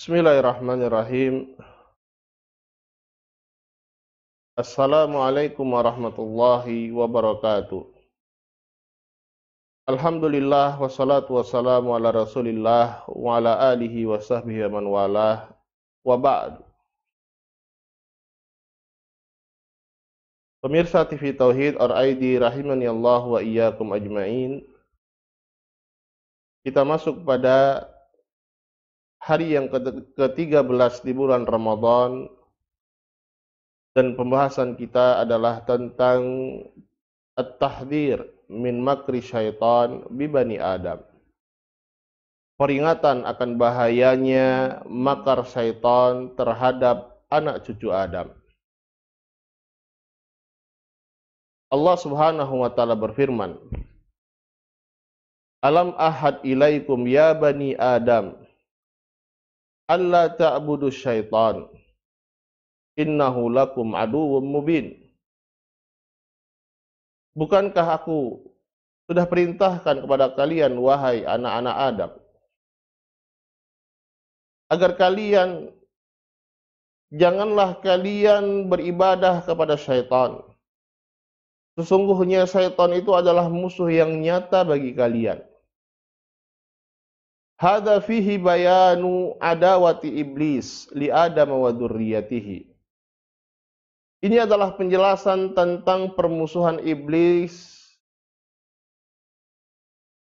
Bismillahirrahmanirrahim. Assalamualaikum warahmatullahi wabarakatuh. Alhamdulillah wassalatu wassalamu ala Rasulillah wa ala alihi wa sahbihi man walah wa ba'du. Pemirsa TV Tauhid RID rahimani Allah wa iyyakum ajmain. Kita masuk pada hari yang ke-13 di bulan Ramadan dan pembahasan kita adalah tentang at-tahdir min makri syaitan bibani Adam. Peringatan akan bahayanya makar syaitan terhadap anak cucu Adam. Allah Subhanahu wa taala berfirman, Alam ahad ilaikum ya bani Adam alla ta'budu syaitan innahu lakum aduwwum mubin Bukankah aku sudah perintahkan kepada kalian wahai anak-anak Adam agar kalian janganlah kalian beribadah kepada syaitan Sesungguhnya syaitan itu adalah musuh yang nyata bagi kalian Hadza fihi bayanu adawati iblis li Adam wa dzurriyyatihi. Ini adalah penjelasan tentang permusuhan iblis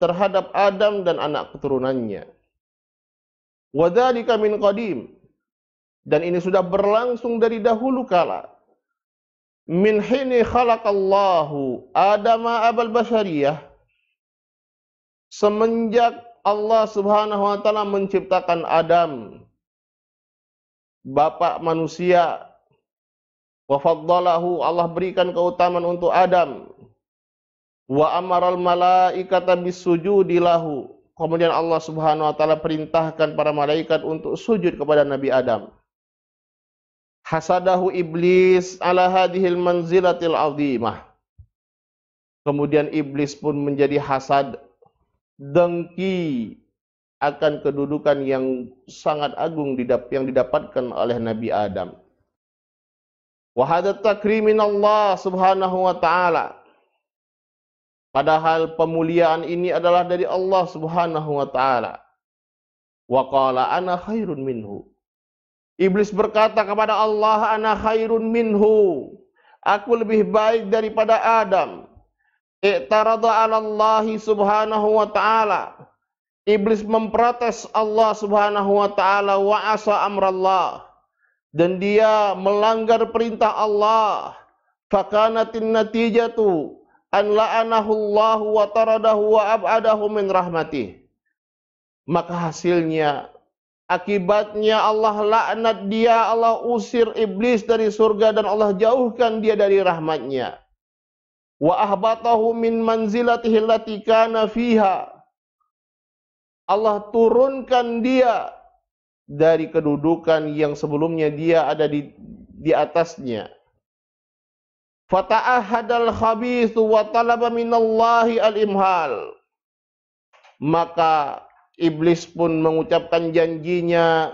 terhadap Adam dan anak keturunannya. Wadzalika min qadim. Dan ini sudah berlangsung dari dahulu kala. Min hini khalaqallahu Adama abal bashariyah. Semenjak Allah Subhanahu wa taala menciptakan Adam bapak manusia wa faddalahu Allah berikan keutamaan untuk Adam wa amaral malaikata bisujudi lahu kemudian Allah Subhanahu wa taala perintahkan para malaikat untuk sujud kepada Nabi Adam hasadahu iblis ala hadhil manzilatil azimah kemudian iblis pun menjadi hasad dengki akan kedudukan yang sangat agung yang didapatkan oleh Nabi Adam. takrimin Allah subhanahu wa ta'ala. Padahal pemuliaan ini adalah dari Allah subhanahu wa ta'ala. Wa qala ana khairun minhu. Iblis berkata kepada Allah, ana khairun minhu. Aku lebih baik daripada Adam. Iktarada ala Allah subhanahu wa ta'ala. Iblis memprotes Allah subhanahu wa ta'ala wa asa amrallah. Dan dia melanggar perintah Allah. Fakanatin natijatu an la'anahu Allah wa taradahu wa ab'adahu min rahmatih. Maka hasilnya, akibatnya Allah laknat dia, Allah usir iblis dari surga dan Allah jauhkan dia dari rahmatnya. nya wa ahbatahu min manzilatihi allati kana fiha Allah turunkan dia dari kedudukan yang sebelumnya dia ada di di atasnya fata'ahadal khabithu wa talaba minallahi al-imhal maka iblis pun mengucapkan janjinya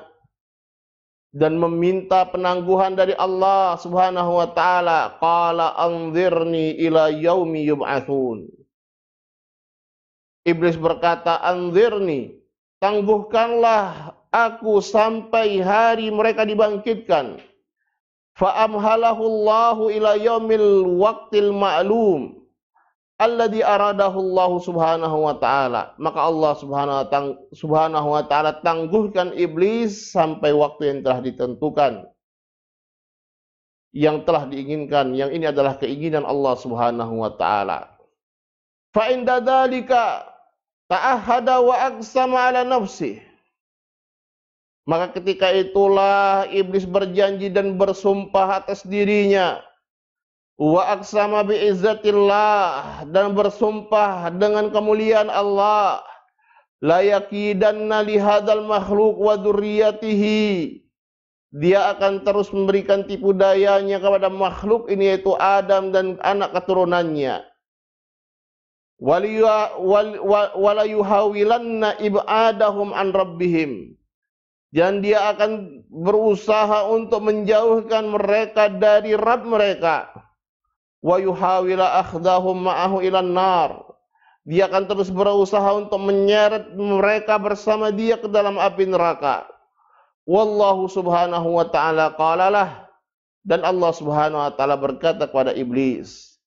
dan meminta penangguhan dari Allah Subhanahu wa taala qala anzirni ila yaumi yub'atsun Iblis berkata anzirni tangguhkanlah aku sampai hari mereka dibangkitkan fa amhalahu Allah ila yaumil waqtil ma'lum alladhi aradahu Allah Subhanahu wa taala. Maka Allah Subhanahu wa taala tangguhkan iblis sampai waktu yang telah ditentukan. Yang telah diinginkan, yang ini adalah keinginan Allah Subhanahu wa taala. Fa inda ta'ahada wa aqsama ala nafsi. Maka ketika itulah iblis berjanji dan bersumpah atas dirinya Wa aksama bi izzatillah dan bersumpah dengan kemuliaan Allah. La yaqidanna li hadzal makhluk wa dzurriyyatihi. Dia akan terus memberikan tipu dayanya kepada makhluk ini yaitu Adam dan anak keturunannya. Walayuhawilanna ib'adahum an rabbihim dan dia akan berusaha untuk menjauhkan mereka dari Rab mereka wa yuhawila akhdahum ma'ahu ilan nar. Dia akan terus berusaha untuk menyeret mereka bersama dia ke dalam api neraka. Wallahu subhanahu wa ta'ala qalalah. Dan Allah subhanahu wa ta'ala berkata kepada iblis.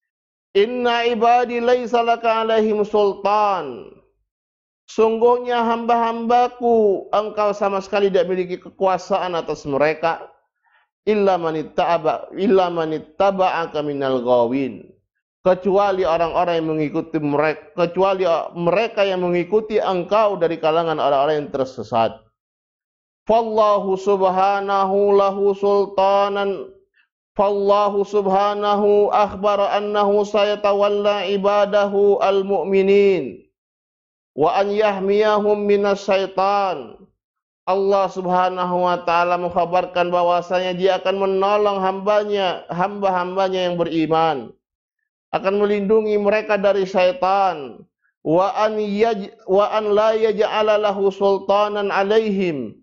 Inna ibadi laisa laka alaihim sultan. Sungguhnya hamba-hambaku engkau sama sekali tidak memiliki kekuasaan atas mereka illa manittaba illa manittaba'aka minal ghawin kecuali orang-orang yang mengikuti mereka kecuali eh, mereka yang mengikuti engkau dari kalangan orang-orang yang tersesat fallahu subhanahu lahu sultanan fallahu subhanahu akhbara annahu sayatawalla ibadahu almu'minin wa an yahmiyahum minas syaitan Allah Subhanahu wa taala mengkhabarkan bahwasanya Dia akan menolong hambanya, hamba-hambanya yang beriman. Akan melindungi mereka dari syaitan. Wa an yaj, wa an la sultanan alaihim.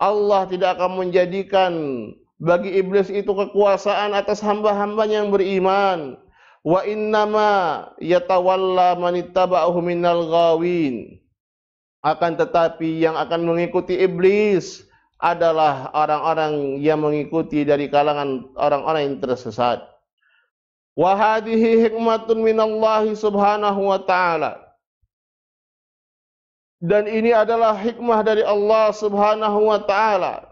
Allah tidak akan menjadikan bagi iblis itu kekuasaan atas hamba-hambanya yang beriman. Wa innama yatawalla manittaba'ahu minal ghawin akan tetapi yang akan mengikuti iblis adalah orang-orang yang mengikuti dari kalangan orang-orang yang tersesat. Wa hadhihi hikmatun minallahi subhanahu wa ta'ala. Dan ini adalah hikmah dari Allah subhanahu wa ta'ala.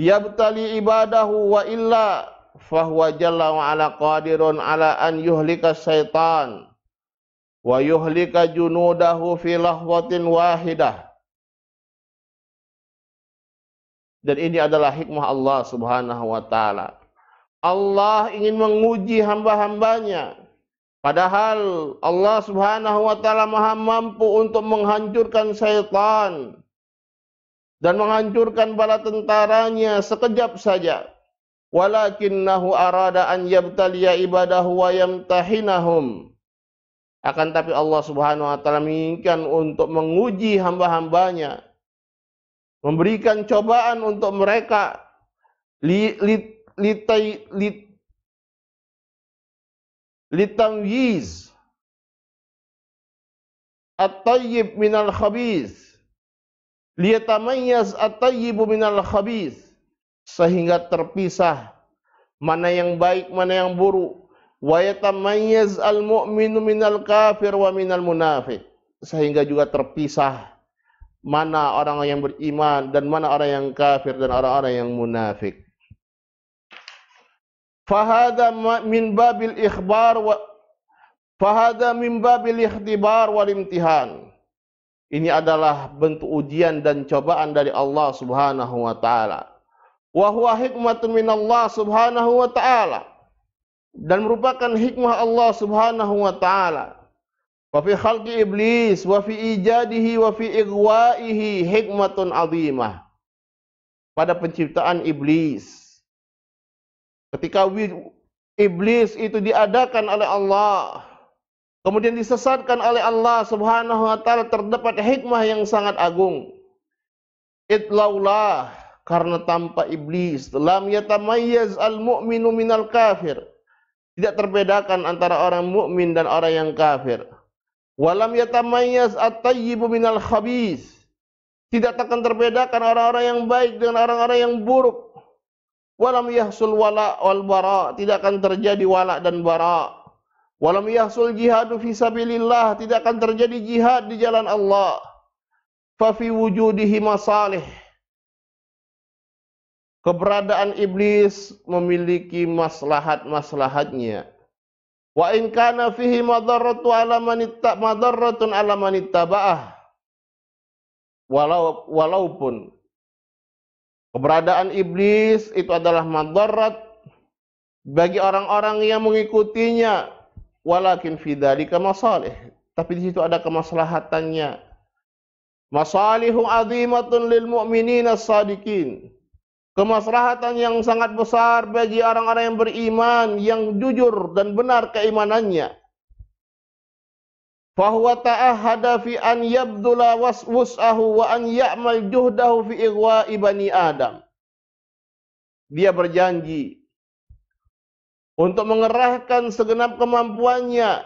Yabtali ibadahu wa illa fahuwa jalla wa ala qadirun ala an yuhlika syaitan wa yuhlika junudahu fi lahwatin wahidah. Dan ini adalah hikmah Allah Subhanahu wa taala. Allah ingin menguji hamba-hambanya. Padahal Allah Subhanahu wa taala Maha mampu untuk menghancurkan syaitan dan menghancurkan bala tentaranya sekejap saja. Walakinnahu arada an yabtaliya ibadahu wa yamtahinahum. Akan tapi Allah Subhanahu wa taala menginginkan untuk menguji hamba-hambanya. Memberikan cobaan untuk mereka li, li, litai, at-tayyib minal khabiz liyatamayyaz at-tayyibu minal khabiz sehingga terpisah mana yang baik mana yang buruk wa yatamayyiz al-mu'minu minal kafir wa minal munafiq sehingga juga terpisah mana orang yang beriman dan mana orang yang kafir dan orang-orang yang munafik fahada min babil ikhbar wa fahada min babil ikhtibar wal imtihan ini adalah bentuk ujian dan cobaan dari Allah Subhanahu wa taala wa huwa hikmatun min Allah Subhanahu wa taala dan merupakan hikmah Allah Subhanahu wa taala. Wa fi khalqi iblis wa fi ijadihi wa fi igwaihi hikmatun azimah. Pada penciptaan iblis. Ketika iblis itu diadakan oleh Allah, kemudian disesatkan oleh Allah Subhanahu wa taala terdapat hikmah yang sangat agung. Itlaulah karena tanpa iblis lam yatamayyaz al-mu'minu minal kafir tidak terbedakan antara orang mukmin dan orang yang kafir. Walam yatamayyaz at-tayyibu minal khabis. Tidak akan terbedakan orang-orang yang baik dengan orang-orang yang buruk. Walam yahsul wala wal bara, tidak akan terjadi wala dan bara. Walam yahsul jihadu fi sabilillah, tidak akan terjadi jihad di jalan Allah. Fa fi wujudihi masalih. Keberadaan iblis memiliki maslahat-maslahatnya. Wa in kana fihi madarratu ala manitta madarratun ala manittaba'ah. Walau walaupun keberadaan iblis itu adalah madarat bagi orang-orang yang mengikutinya walakin fi dzalika masalih tapi di situ ada kemaslahatannya masalihu azimatun lil mu'minina sadiqin kemaslahatan yang sangat besar bagi orang-orang yang beriman yang jujur dan benar keimanannya fahuwa ta'ahada fi an yabdula wasahu wa an ya'mal juhdahu fi igwa'i ibani adam dia berjanji untuk mengerahkan segenap kemampuannya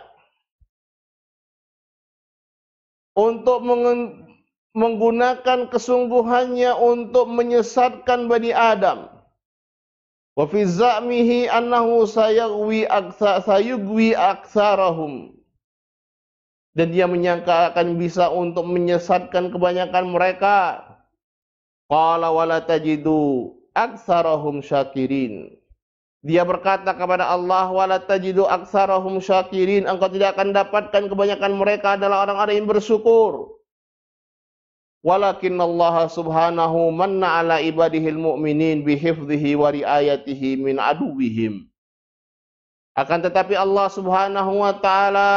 untuk menggunakan kesungguhannya untuk menyesatkan Bani Adam. Wa fi za'mihi annahu sayagwi aksa sayugwi aksarahum. Dan dia menyangka akan bisa untuk menyesatkan kebanyakan mereka. Qala wala tajidu aksarahum syakirin. Dia berkata kepada Allah, wala tajidu aksarahum syakirin. Engkau tidak akan dapatkan kebanyakan mereka adalah orang-orang yang bersyukur. Walakin Allah subhanahu manna ala ibadihil mu'minin bihifzihi wa riayatihi min aduwihim. Akan tetapi Allah subhanahu wa ta'ala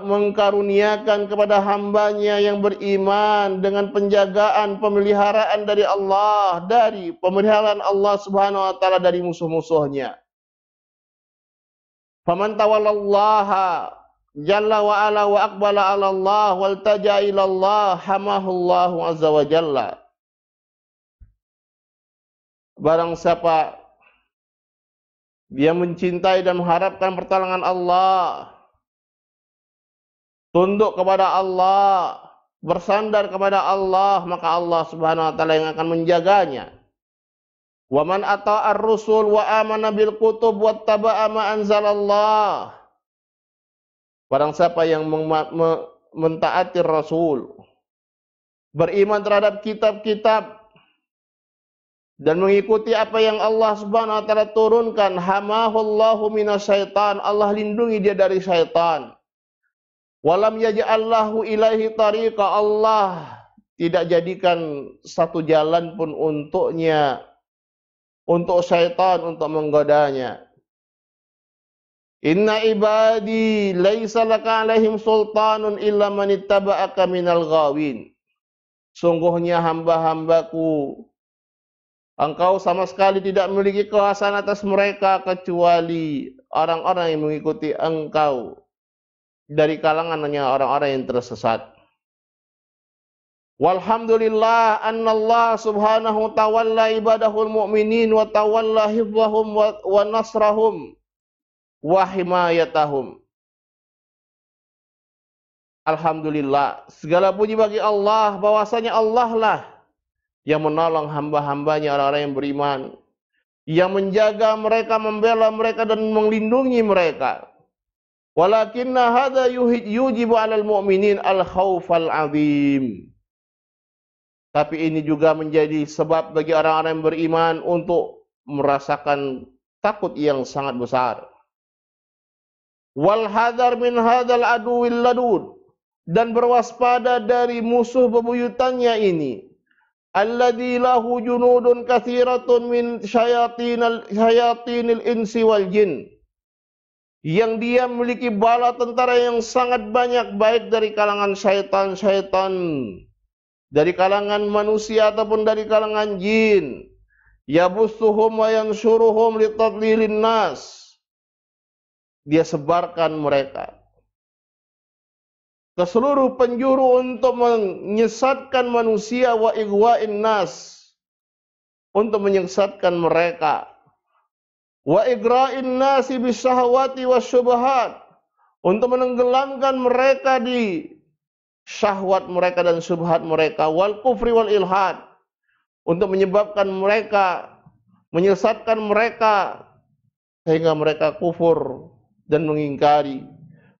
mengkaruniakan kepada hambanya yang beriman dengan penjagaan pemeliharaan dari Allah dari pemeliharaan Allah subhanahu wa ta'ala dari musuh-musuhnya. Faman tawallallaha jalla wa ala wa aqbala ala Allah wal taja ila Allah hamahu Allah azza wa jalla barang siapa dia mencintai dan mengharapkan pertolongan Allah tunduk kepada Allah bersandar kepada Allah maka Allah Subhanahu wa taala yang akan menjaganya wa man ata'ar rusul wa amana bil kutub wattaba'a ma anzalallah Barang siapa yang mentaati Rasul, beriman terhadap kitab-kitab dan mengikuti apa yang Allah Subhanahu wa taala turunkan, hamahullahu minasyaitan, Allah lindungi dia dari syaitan. Walam yaj'allahu ilahi tariqa, Allah tidak jadikan satu jalan pun untuknya untuk syaitan untuk menggodanya. Inna ibadi laisa laka alaihim sultanun illa man ittaba'aka minal ghawin. Sungguhnya hamba-hambaku engkau sama sekali tidak memiliki kekuasaan atas mereka kecuali orang-orang yang mengikuti engkau dari kalangannya orang-orang yang tersesat. Walhamdulillah annallah subhanahu tawalla ibadahul mu'minin wa tawalla hifzahum wa, wa nasrahum wa himayatahum. Alhamdulillah, segala puji bagi Allah bahwasanya Allah lah yang menolong hamba-hambanya orang-orang yang beriman, yang menjaga mereka, membela mereka dan melindungi mereka. Walakinna hadza yujibu 'alal mu'minin al-khaufal 'azim. Tapi ini juga menjadi sebab bagi orang-orang yang beriman untuk merasakan takut yang sangat besar wal hadar min hadal aduwil ladud dan berwaspada dari musuh bebuyutannya ini alladzi lahu junudun katsiratun min syayatinil syayatinil insi wal jin yang dia memiliki bala tentara yang sangat banyak baik dari kalangan syaitan-syaitan dari kalangan manusia ataupun dari kalangan jin yabussuhum wa yansuruhum litadlilin nas dia sebarkan mereka ke seluruh penjuru untuk menyesatkan manusia wa igwa'in nas untuk menyesatkan mereka wa igra'in nasi bisyahwati wasyubhat untuk menenggelamkan mereka di syahwat mereka dan subhat mereka wal kufri wal ilhad untuk menyebabkan mereka menyesatkan mereka sehingga mereka kufur dan mengingkari.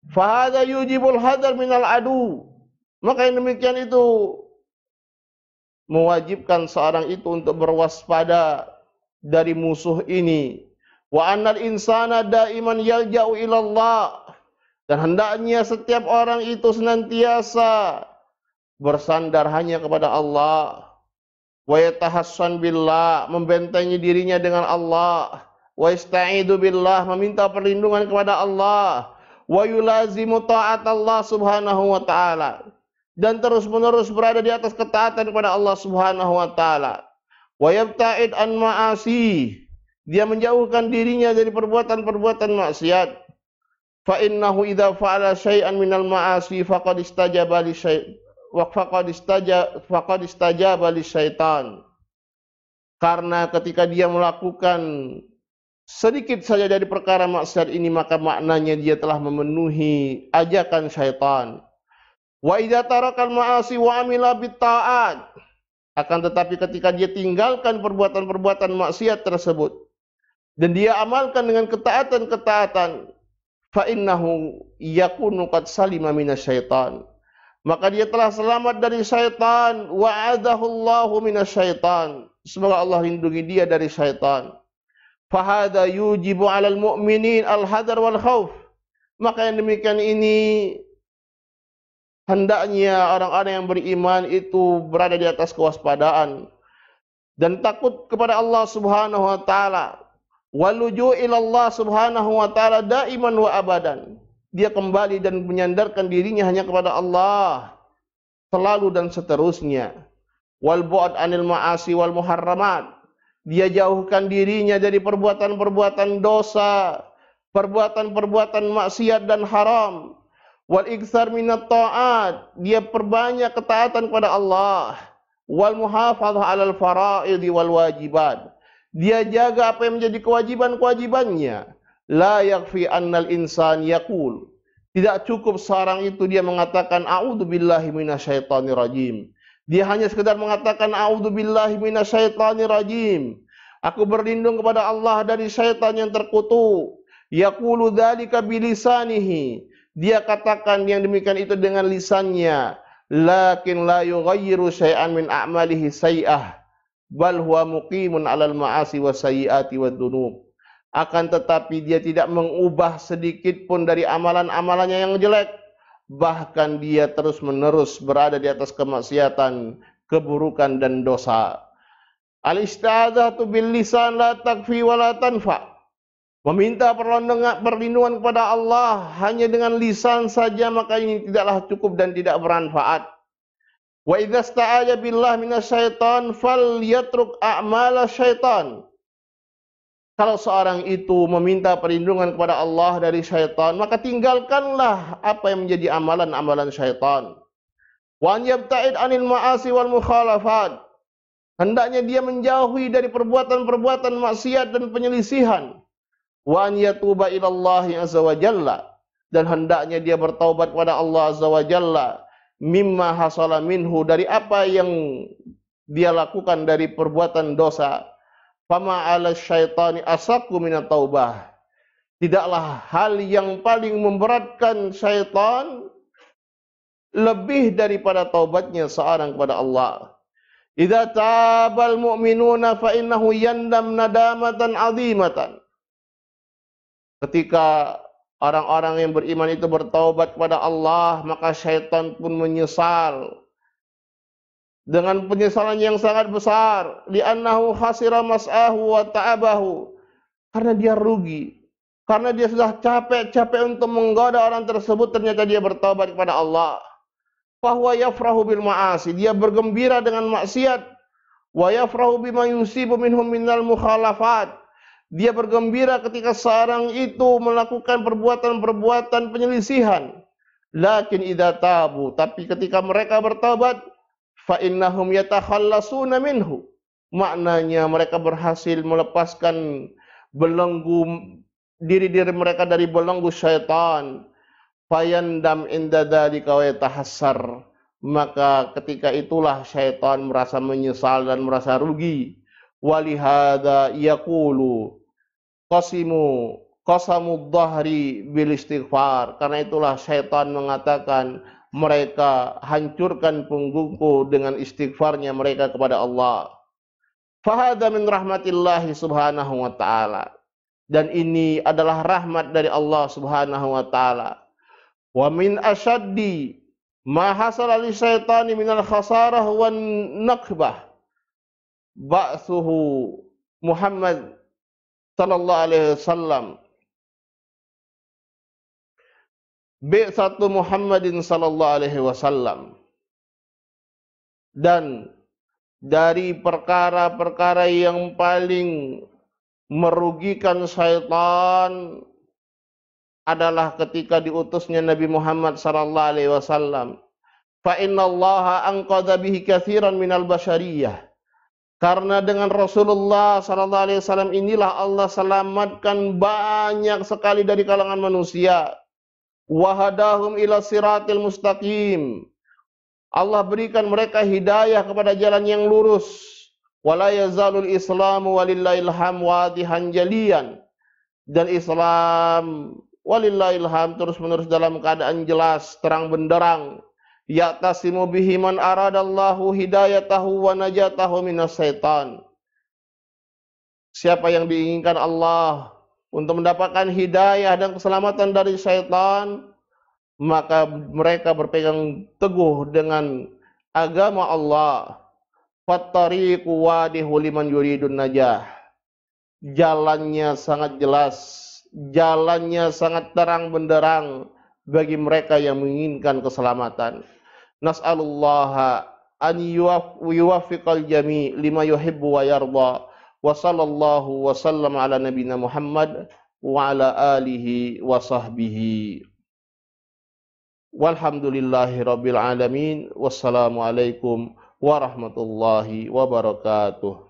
Fahada yujibul hadar minal adu. Maka yang demikian itu mewajibkan seorang itu untuk berwaspada dari musuh ini. Wa annal insana daiman yalja'u ilallah. Dan hendaknya setiap orang itu senantiasa bersandar hanya kepada Allah. Wa yatahassan billah, membentengi dirinya dengan Allah wa ista'idu billah meminta perlindungan kepada Allah wa yulazimu ta'at Allah subhanahu wa ta'ala dan terus-menerus berada di atas ketaatan kepada Allah subhanahu wa ta'ala wa yabta'id an ma'asi dia menjauhkan dirinya dari perbuatan-perbuatan maksiat fa innahu idza fa'ala syai'an minal ma'asi faqad istajaba li syai' faqad istajaba faqad istajaba li syaitan karena ketika dia melakukan sedikit saja dari perkara maksiat ini maka maknanya dia telah memenuhi ajakan syaitan. Wa idza tarakal ma'asi wa amila bitta'at. Akan tetapi ketika dia tinggalkan perbuatan-perbuatan maksiat tersebut dan dia amalkan dengan ketaatan-ketaatan, fa innahu yakunu qad salima minasyaitan. Maka dia telah selamat dari syaitan wa adahu Allahu minasyaitan. Semoga Allah lindungi dia dari syaitan. Fahada yujibu alal mu'minin al-hadar wal khawf. Maka yang demikian ini hendaknya orang-orang yang beriman itu berada di atas kewaspadaan dan takut kepada Allah Subhanahu wa taala. Waluju ilallah Subhanahu wa taala daiman wa abadan. Dia kembali dan menyandarkan dirinya hanya kepada Allah selalu dan seterusnya. Wal bu'd anil ma'asi wal muharramat dia jauhkan dirinya dari perbuatan-perbuatan dosa, perbuatan-perbuatan maksiat dan haram. Wal iktsar minat ta'at, dia perbanyak ketaatan kepada Allah. Wal muhafadzah 'alal di wal wajibat. Dia jaga apa yang menjadi kewajiban-kewajibannya. La yakfi annal insan yaqul. Tidak cukup seorang itu dia mengatakan a'udzubillahi minasyaitonirrajim. rajim dia hanya sekedar mengatakan a'udzubillahi minasyaitonirrajim. Aku berlindung kepada Allah dari syaitan yang terkutuk. Yaqulu dzalika bilisanihi. Dia katakan yang demikian itu dengan lisannya. Lakin la yughayyiru syai'an min a'malihi say'ah. Bal huwa muqimun 'alal ma'asi wa sayyiati Akan tetapi dia tidak mengubah sedikit pun dari amalan-amalannya yang jelek bahkan dia terus-menerus berada di atas kemaksiatan, keburukan dan dosa. Al-istadzatu bil lisan la takfi wa la tanfa. Meminta perlindungan kepada Allah hanya dengan lisan saja maka ini tidaklah cukup dan tidak bermanfaat. Wa idza sta'aja billah minasyaitan falyatruk a'mala syaitan. Kalau seorang itu meminta perlindungan kepada Allah dari syaitan, maka tinggalkanlah apa yang menjadi amalan-amalan syaitan. Wan yabta'id anil ma'asi wal mukhalafat. Hendaknya dia menjauhi dari perbuatan-perbuatan maksiat dan penyelisihan. Wan yatuba ilallahi azza wa jalla. Dan hendaknya dia bertaubat kepada Allah azza wa jalla. Mimma hasala minhu dari apa yang dia lakukan dari perbuatan dosa Fama ala syaitani asaku minat taubah. Tidaklah hal yang paling memberatkan syaitan lebih daripada taubatnya seorang kepada Allah. Idza tabal mu'minuna fa innahu yandam nadamatan azimatan. Ketika orang-orang yang beriman itu bertaubat kepada Allah, maka syaitan pun menyesal dengan penyesalan yang sangat besar di li'annahu khasira mas'ahu wa ta'abahu karena dia rugi karena dia sudah capek-capek untuk menggoda orang tersebut ternyata dia bertobat kepada Allah bahwa yafrahu bil ma'asi dia bergembira dengan maksiat wa yafrahu bima yusibu minhum minal mukhalafat dia bergembira ketika seorang itu melakukan perbuatan-perbuatan penyelisihan lakin idza tabu tapi ketika mereka bertobat fa innahum yatakhallasuna minhu. Maknanya mereka berhasil melepaskan belenggu diri-diri mereka dari belenggu syaitan. Fayandam inda dzalika wa yatahassar. Maka ketika itulah syaitan merasa menyesal dan merasa rugi. Walihada yaqulu qasimu qasamu dhahri bil istighfar. Karena itulah syaitan mengatakan mereka hancurkan punggungku dengan istighfarnya mereka kepada Allah. Fahada min rahmatillahi subhanahu wa ta'ala. Dan ini adalah rahmat dari Allah subhanahu wa ta'ala. Wa min asyaddi ma hasala li syaitani minal khasarah wa naqbah. Ba'thuhu Muhammad sallallahu alaihi wasallam B1 Muhammadin sallallahu alaihi wasallam dan dari perkara-perkara yang paling merugikan syaitan adalah ketika diutusnya Nabi Muhammad sallallahu alaihi wasallam. Fa innallaha anqadha bihi katsiran minal bashariyah. Karena dengan Rasulullah sallallahu alaihi wasallam inilah Allah selamatkan banyak sekali dari kalangan manusia wahadahum ila siratil mustaqim. Allah berikan mereka hidayah kepada jalan yang lurus. Wala yazalul islamu walillahil ham wadihan jalian. Dan Islam walillahil ham terus-menerus dalam keadaan jelas, terang benderang. Ya'tasimu bihi man aradallahu hidayatahu wa najatahu minas syaitan. Siapa yang diinginkan Allah untuk mendapatkan hidayah dan keselamatan dari syaitan, maka mereka berpegang teguh dengan agama Allah. Fattariku wadihu liman yuridun najah. Jalannya sangat jelas, jalannya sangat terang benderang bagi mereka yang menginginkan keselamatan. Nas'alullaha an yuwafiqal jami' lima yuhibbu wa وصلى الله وسلم على نبينا محمد وعلى آله وصحبه والحمد لله رب العالمين والسلام عليكم ورحمة الله وبركاته